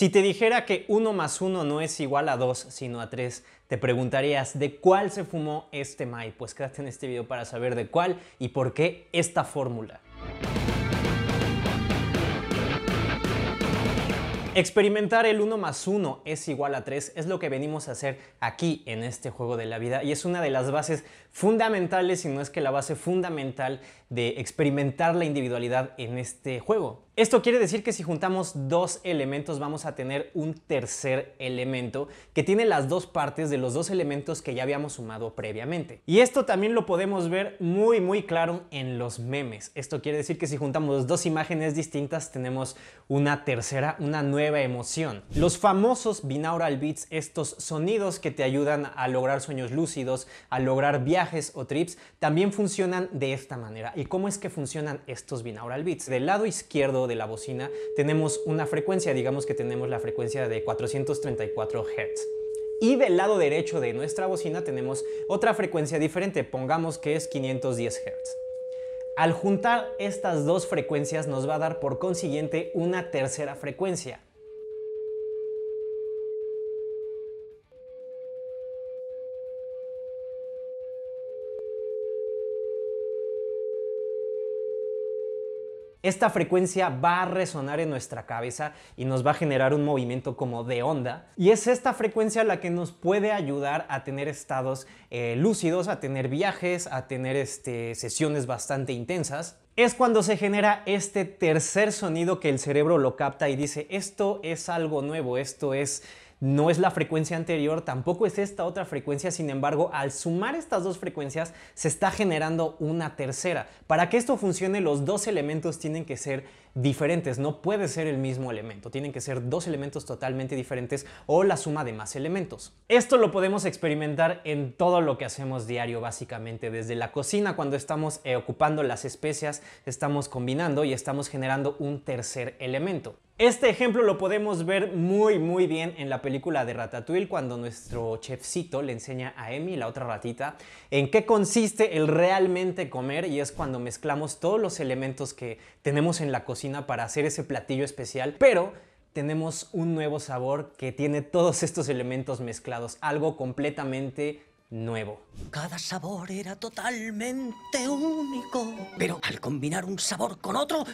Si te dijera que 1 más 1 no es igual a 2, sino a 3, te preguntarías de cuál se fumó este Mai. Pues quédate en este video para saber de cuál y por qué esta fórmula. Experimentar el 1 más 1 es igual a 3 es lo que venimos a hacer aquí en este juego de la vida y es una de las bases fundamentales, si no es que la base fundamental de experimentar la individualidad en este juego. Esto quiere decir que si juntamos dos elementos vamos a tener un tercer elemento que tiene las dos partes de los dos elementos que ya habíamos sumado previamente. Y esto también lo podemos ver muy muy claro en los memes. Esto quiere decir que si juntamos dos imágenes distintas tenemos una tercera, una nueva emoción. Los famosos binaural beats, estos sonidos que te ayudan a lograr sueños lúcidos, a lograr viajes o trips, también funcionan de esta manera. ¿Y cómo es que funcionan estos binaural beats? Del lado izquierdo de la bocina tenemos una frecuencia, digamos que tenemos la frecuencia de 434 Hz. Y del lado derecho de nuestra bocina tenemos otra frecuencia diferente, pongamos que es 510 Hz. Al juntar estas dos frecuencias nos va a dar por consiguiente una tercera frecuencia, esta frecuencia va a resonar en nuestra cabeza y nos va a generar un movimiento como de onda. Y es esta frecuencia la que nos puede ayudar a tener estados eh, lúcidos, a tener viajes, a tener este, sesiones bastante intensas. Es cuando se genera este tercer sonido que el cerebro lo capta y dice, esto es algo nuevo, esto es no es la frecuencia anterior, tampoco es esta otra frecuencia, sin embargo, al sumar estas dos frecuencias se está generando una tercera. Para que esto funcione, los dos elementos tienen que ser diferentes, no puede ser el mismo elemento, tienen que ser dos elementos totalmente diferentes o la suma de más elementos. Esto lo podemos experimentar en todo lo que hacemos diario básicamente, desde la cocina cuando estamos eh, ocupando las especias, estamos combinando y estamos generando un tercer elemento. Este ejemplo lo podemos ver muy muy bien en la película de Ratatouille cuando nuestro chefcito le enseña a Emi, la otra ratita, en qué consiste el realmente comer y es cuando mezclamos todos los elementos que tenemos en la cocina para hacer ese platillo especial, pero tenemos un nuevo sabor que tiene todos estos elementos mezclados, algo completamente nuevo. Cada sabor era totalmente único, pero al combinar un sabor con otro,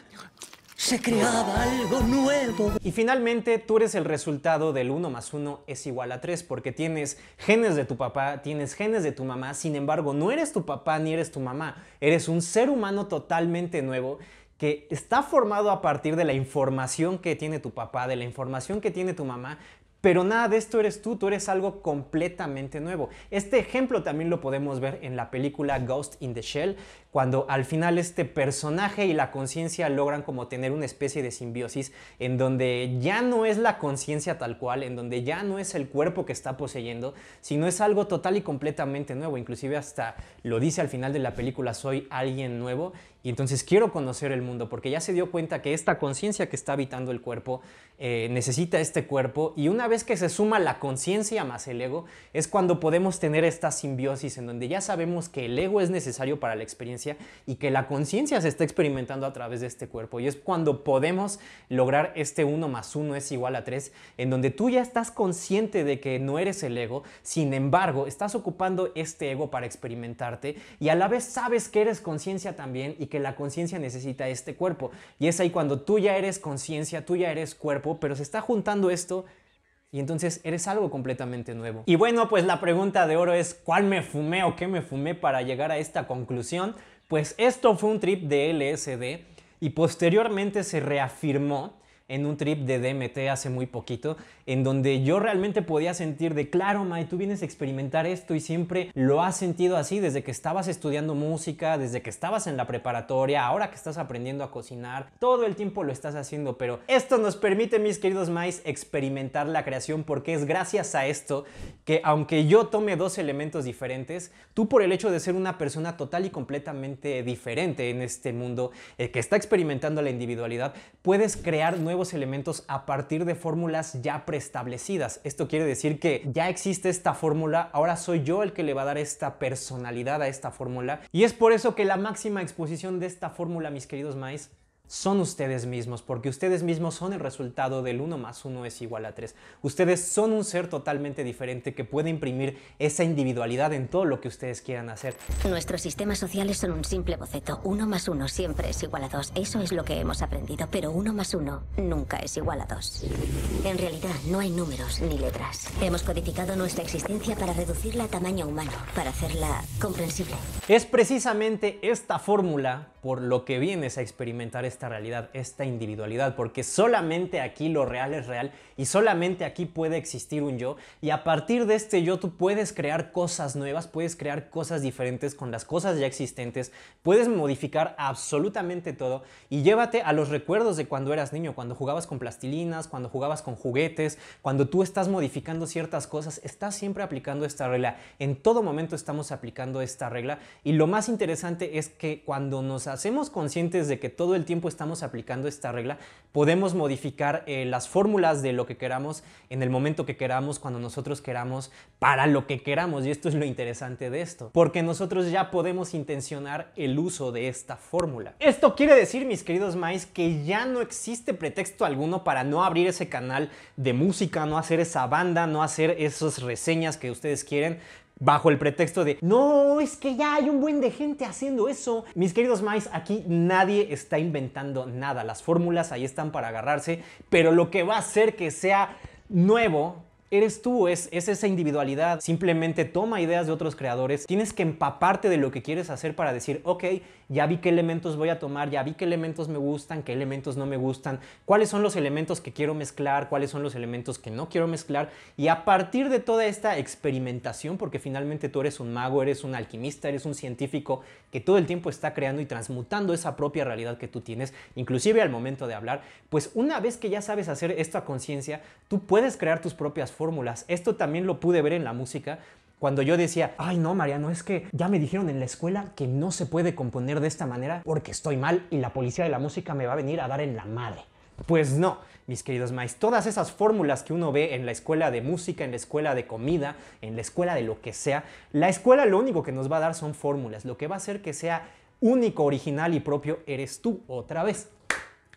se creaba algo nuevo. Y finalmente, tú eres el resultado del 1 más 1 es igual a 3, porque tienes genes de tu papá, tienes genes de tu mamá, sin embargo, no eres tu papá ni eres tu mamá, eres un ser humano totalmente nuevo que está formado a partir de la información que tiene tu papá, de la información que tiene tu mamá, pero nada de esto eres tú, tú eres algo completamente nuevo. Este ejemplo también lo podemos ver en la película Ghost in the Shell, cuando al final este personaje y la conciencia logran como tener una especie de simbiosis en donde ya no es la conciencia tal cual, en donde ya no es el cuerpo que está poseyendo, sino es algo total y completamente nuevo, inclusive hasta lo dice al final de la película, soy alguien nuevo y entonces quiero conocer el mundo porque ya se dio cuenta que esta conciencia que está habitando el cuerpo eh, necesita este cuerpo y una vez que se suma la conciencia más el ego es cuando podemos tener esta simbiosis en donde ya sabemos que el ego es necesario para la experiencia y que la conciencia se está experimentando a través de este cuerpo. Y es cuando podemos lograr este 1 más 1 es igual a 3, en donde tú ya estás consciente de que no eres el ego, sin embargo, estás ocupando este ego para experimentarte y a la vez sabes que eres conciencia también y que la conciencia necesita este cuerpo. Y es ahí cuando tú ya eres conciencia, tú ya eres cuerpo, pero se está juntando esto y entonces eres algo completamente nuevo. Y bueno, pues la pregunta de oro es, ¿cuál me fumé o qué me fumé para llegar a esta conclusión? Pues esto fue un trip de LSD y posteriormente se reafirmó en un trip de DMT hace muy poquito, en donde yo realmente podía sentir de, claro, May, tú vienes a experimentar esto y siempre lo has sentido así desde que estabas estudiando música, desde que estabas en la preparatoria, ahora que estás aprendiendo a cocinar, todo el tiempo lo estás haciendo, pero esto nos permite, mis queridos Mays, experimentar la creación porque es gracias a esto que aunque yo tome dos elementos diferentes, tú por el hecho de ser una persona total y completamente diferente en este mundo eh, que está experimentando la individualidad, puedes crear nuevos elementos a partir de fórmulas ya preestablecidas. Esto quiere decir que ya existe esta fórmula, ahora soy yo el que le va a dar esta personalidad a esta fórmula. Y es por eso que la máxima exposición de esta fórmula, mis queridos maíz, son ustedes mismos, porque ustedes mismos son el resultado del 1 más 1 es igual a 3. Ustedes son un ser totalmente diferente que puede imprimir esa individualidad en todo lo que ustedes quieran hacer. Nuestros sistemas sociales son un simple boceto. 1 más 1 siempre es igual a 2. Eso es lo que hemos aprendido, pero 1 más 1 nunca es igual a 2. En realidad no hay números ni letras. Hemos codificado nuestra existencia para reducirla a tamaño humano, para hacerla comprensible. Es precisamente esta fórmula por lo que vienes a experimentar esta realidad, esta individualidad, porque solamente aquí lo real es real y solamente aquí puede existir un yo y a partir de este yo tú puedes crear cosas nuevas, puedes crear cosas diferentes con las cosas ya existentes, puedes modificar absolutamente todo y llévate a los recuerdos de cuando eras niño, cuando jugabas con plastilinas, cuando jugabas con juguetes, cuando tú estás modificando ciertas cosas, estás siempre aplicando esta regla, en todo momento estamos aplicando esta regla y lo más interesante es que cuando nos hacemos conscientes de que todo el tiempo estamos aplicando esta regla, podemos modificar eh, las fórmulas de lo que queramos en el momento que queramos, cuando nosotros queramos, para lo que queramos. Y esto es lo interesante de esto, porque nosotros ya podemos intencionar el uso de esta fórmula. Esto quiere decir, mis queridos mais, que ya no existe pretexto alguno para no abrir ese canal de música, no hacer esa banda, no hacer esas reseñas que ustedes quieren, bajo el pretexto de no, es que ya hay un buen de gente haciendo eso. Mis queridos mice aquí nadie está inventando nada. Las fórmulas ahí están para agarrarse, pero lo que va a hacer que sea nuevo Eres tú, es, esa individualidad. Simplemente toma ideas de otros creadores. Tienes que empaparte de lo que quieres hacer para decir, ok, ya vi qué elementos voy a tomar, ya vi qué elementos me gustan, qué elementos no me gustan, cuáles son los elementos que quiero mezclar, cuáles son los elementos que no quiero mezclar. Y a partir de toda esta experimentación, porque finalmente tú eres un mago, eres un alquimista, eres un científico que todo el tiempo está creando y transmutando esa propia realidad que tú tienes, inclusive al momento de hablar, pues una vez que ya sabes hacer esto a conciencia, tú puedes crear tus propias fórmulas. Esto también lo pude ver en la música. Cuando yo decía, ay no, Mariano, es que ya me dijeron en la escuela que no se puede componer de esta manera porque estoy mal y la policía de la música me va a venir a dar en la madre. Pues no, mis queridos maestros todas esas fórmulas que uno ve en la escuela de música, en la escuela de comida, en la escuela de lo que sea, la escuela lo único que nos va a dar son fórmulas. Lo que va a hacer que sea único, original y propio eres tú otra vez.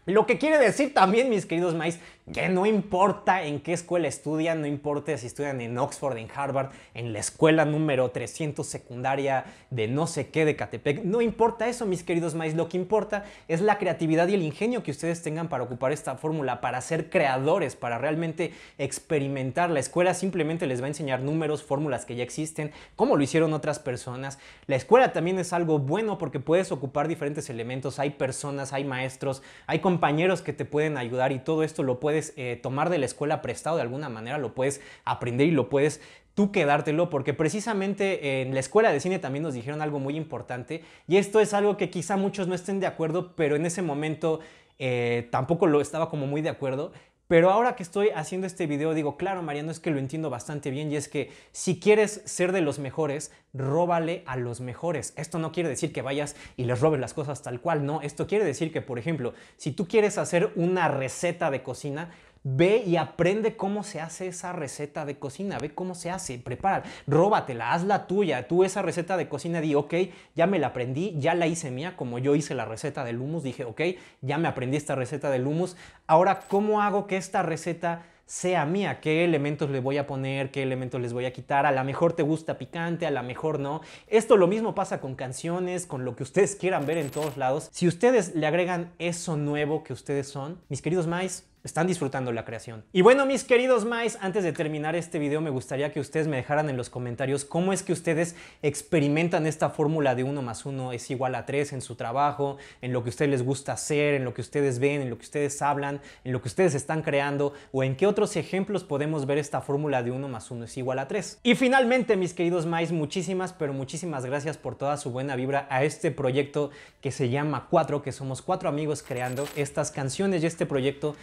Lo que quiere decir también, mis queridos maíz, que no importa en qué escuela estudian, no importa si estudian en Oxford, en Harvard, en la escuela número 300 secundaria de no sé qué de Catepec, no importa eso, mis queridos maíz, lo que importa es la creatividad y el ingenio que ustedes tengan para ocupar esta fórmula, para ser creadores, para realmente experimentar. La escuela simplemente les va a enseñar números, fórmulas que ya existen, como lo hicieron otras personas. La escuela también es algo bueno porque puedes ocupar diferentes elementos, hay personas, hay maestros, hay compañeros, compañeros que te pueden ayudar y todo esto lo puedes eh, tomar de la escuela prestado de alguna manera, lo puedes aprender y lo puedes tú quedártelo, porque precisamente en la escuela de cine también nos dijeron algo muy importante y esto es algo que quizá muchos no estén de acuerdo, pero en ese momento eh, tampoco lo estaba como muy de acuerdo pero ahora que estoy haciendo este video, digo, claro, Mariano, es que lo entiendo bastante bien y es que si quieres ser de los mejores, róbale a los mejores. Esto no quiere decir que vayas y les robes las cosas tal cual, no. Esto quiere decir que, por ejemplo, si tú quieres hacer una receta de cocina, Ve y aprende cómo se hace esa receta de cocina, ve cómo se hace, prepara, róbatela, la tuya. Tú esa receta de cocina di, ok, ya me la aprendí, ya la hice mía, como yo hice la receta del hummus, dije, ok, ya me aprendí esta receta del hummus. Ahora, ¿cómo hago que esta receta sea mía, qué elementos le voy a poner, qué elementos les voy a quitar, a lo mejor te gusta picante, a lo mejor no. Esto lo mismo pasa con canciones, con lo que ustedes quieran ver en todos lados. Si ustedes le agregan eso nuevo que ustedes son, mis queridos mais, están disfrutando la creación. Y bueno, mis queridos mais, antes de terminar este video me gustaría que ustedes me dejaran en los comentarios cómo es que ustedes experimentan esta fórmula de 1 más 1 es igual a 3 en su trabajo, en lo que a ustedes les gusta hacer, en lo que ustedes ven, en lo que ustedes hablan, en lo que ustedes están creando o en qué otros ejemplos podemos ver esta fórmula de 1 más 1 es igual a 3. Y finalmente, mis queridos mais, muchísimas, pero muchísimas gracias por toda su buena vibra a este proyecto que se llama 4, que somos cuatro amigos creando estas canciones y este proyecto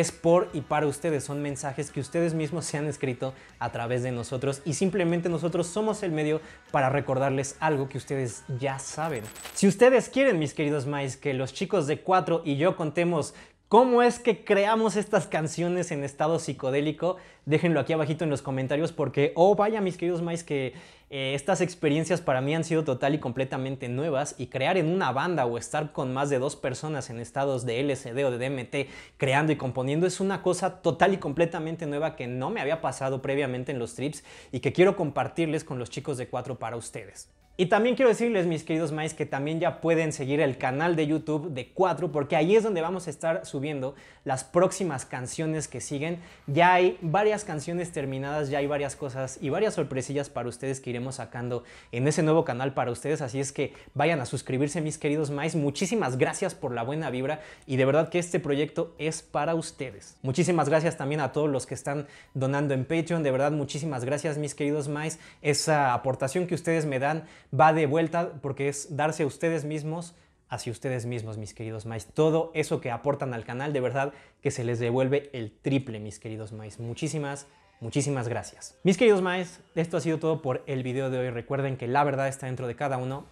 es por y para ustedes. Son mensajes que ustedes mismos se han escrito a través de nosotros y simplemente nosotros somos el medio para recordarles algo que ustedes ya saben. Si ustedes quieren, mis queridos mais, que los chicos de 4 y yo contemos ¿Cómo es que creamos estas canciones en estado psicodélico? Déjenlo aquí abajito en los comentarios porque, oh vaya mis queridos mais, que eh, estas experiencias para mí han sido total y completamente nuevas y crear en una banda o estar con más de dos personas en estados de LSD o de DMT creando y componiendo es una cosa total y completamente nueva que no me había pasado previamente en los trips y que quiero compartirles con los chicos de Cuatro para ustedes. Y también quiero decirles, mis queridos maíz, que también ya pueden seguir el canal de YouTube de 4, porque ahí es donde vamos a estar subiendo las próximas canciones que siguen. Ya hay varias canciones terminadas, ya hay varias cosas y varias sorpresillas para ustedes que iremos sacando en ese nuevo canal para ustedes. Así es que vayan a suscribirse, mis queridos maíz. Muchísimas gracias por la buena vibra y de verdad que este proyecto es para ustedes. Muchísimas gracias también a todos los que están donando en Patreon. De verdad, muchísimas gracias, mis queridos maíz. Esa aportación que ustedes me dan va de vuelta porque es darse a ustedes mismos hacia ustedes mismos, mis queridos maíz. Todo eso que aportan al canal, de verdad que se les devuelve el triple, mis queridos maíz. Muchísimas, muchísimas gracias. Mis queridos mais, esto ha sido todo por el video de hoy. Recuerden que la verdad está dentro de cada uno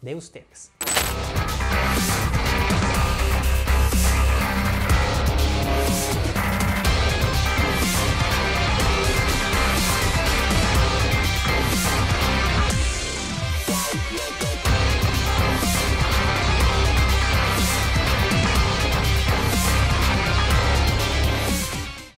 de ustedes.